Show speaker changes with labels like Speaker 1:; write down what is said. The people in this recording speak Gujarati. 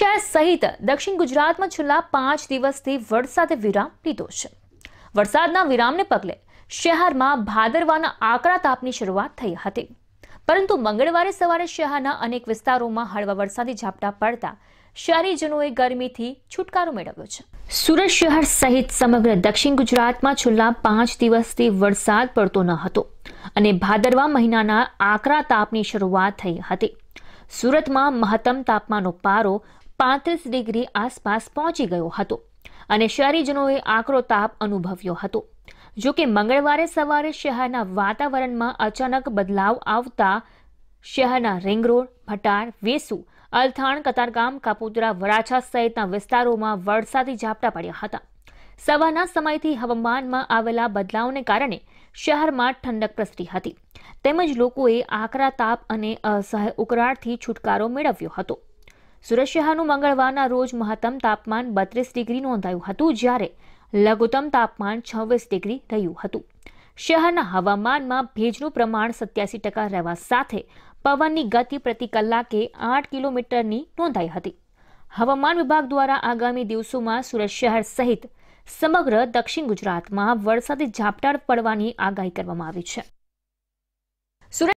Speaker 1: શહેર સહિત દક્ષિણ ગુજરાતમાં છેલ્લા પાંચ દિવસથી વરસાદે વિરામ લીધો છે વરસાદના વિરામને પગલે શહેરમાં ભાદરવાના આકરા તાપની શરૂઆત થઈ હતી પરંતુ મંગળવારે સવારે શહેરના અનેક વિસ્તારોમાં હળવા વરસાદી ઝાપટા પડતા શહેરીજનોએ ગરમીથી છુટકારો મેળવ્યો છે સુરત શહેર સહિત સમગ્ર દક્ષિણ ગુજરાતમાં છેલ્લા પાંચ દિવસથી વરસાદ પડતો ન હતો અને ભાદરવા મહિનાના આકરા તાપની શરૂઆત થઈ હતી સુરતમાં મહત્તમ તાપમાનનો પારો પાંત્રીસ ડિગ્રી આસપાસ પહોંચી ગયો હતો અને શહેરીજનોએ આકરો તાપ અનુભવ્યો હતો જો કે મંગળવારે સવારે શહેરના વાતાવરણમાં અચાનક બદલાવ આવતા શહેરના રિંગરોડ ભટાર વેસુ અલથાણ કતારગામ કાપુતરા વરાછા સહિતના વિસ્તારોમાં વરસાદી ઝાપટા પડ્યા હતા સવારના સમયથી હવામાનમાં આવેલા બદલાવને કારણે શહેરમાં ઠંડક પ્રસરી હતી તેમજ લોકોએ આકરા તાપ અને અસહ્ય ઉકરાળથી છુટકારો મેળવ્યો હતો સુરત મંગળવારના રોજ મહત્તમ તાપમાન બત્રીસ ડિગ્રી નોંધાયું હતું જ્યારે લઘુત્તમ તાપમાન છવ્વીસ ડિગ્રી રહ્યું હતું શહેરના હવામાનમાં ભેજનું પ્રમાણ સત્યાસી ટકા રહેવા સાથે પવનની ગતિ પ્રતિ કલાકે આઠ કિલોમીટરની નોંધાઈ હતી હવામાન વિભાગ દ્વારા આગામી દિવસોમાં સુરત શહેર સહિત સમગ્ર દક્ષિણ ગુજરાતમાં વરસાદી ઝાપટાળ પડવાની આગાહી કરવામાં આવી છે